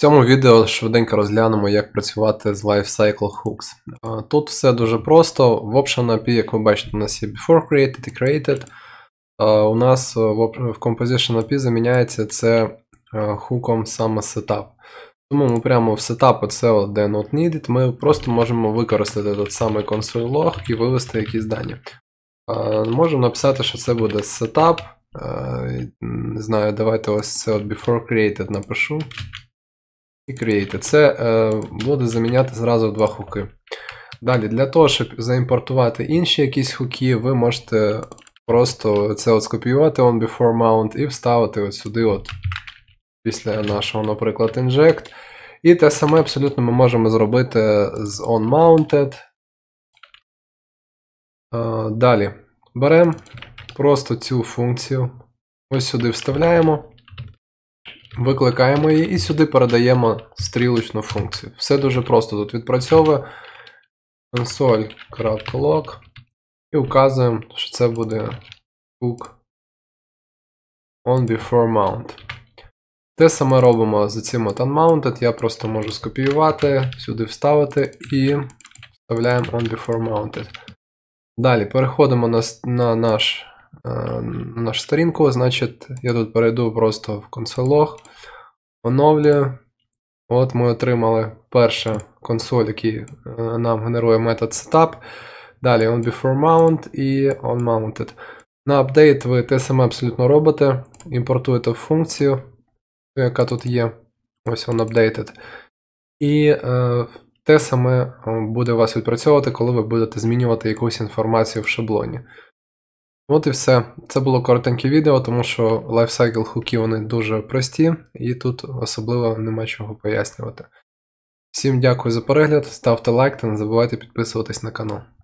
В цьому відео швиденько розглянемо, як працювати з Lifecycle Hooks. Тут все дуже просто. В Option API, як ви бачите, у нас є Before Created і Created. У нас е, в Composition API заміняється це е, хуком саме Setup. Тому ми прямо в Setup оце де Not Needed, ми просто можемо використати тот самий console log і вивести якісь дані. Можемо написати, що це буде Setup. Е, не знаю, давайте ось це от Before Created напишу і Create. Це е, буде заміняти зразу два хуки. Далі, для того, щоб заімпортувати інші якісь хуки, ви можете просто це от скопіювати on before mount і вставити от сюди, от після нашого, наприклад, inject. І те саме абсолютно ми можемо зробити з on-mounted. Е, далі беремо просто цю функцію. Ось сюди вставляємо. Викликаємо її і сюди передаємо стрілочну функцію. Все дуже просто. Тут відпрацьовує console.log і вказуємо, що це буде hook on before mount. Те саме робимо за цим unmounted. Я просто можу скопіювати, сюди вставити і вставляємо on before mounted. Далі переходимо на, на наш Ем, ну, нашу сторінку. Значить, я тут перейду просто в консолог, оновлюю. От ми отримали першу консоль, який е, нам генерує метод setup. Далі on before mount і onmounted. На апдейт ви те саме абсолютно робите. Імпортуєте функцію, яка тут є. Ось on updated. І е, те саме е, буде вас відпрацьовувати, коли ви будете змінювати якусь інформацію в шаблоні. От і все. Це було коротеньке відео, тому що лайфсайкл хуки вони дуже прості, і тут особливо нема чого пояснювати. Всім дякую за перегляд, ставте лайк та не забувайте підписуватись на канал.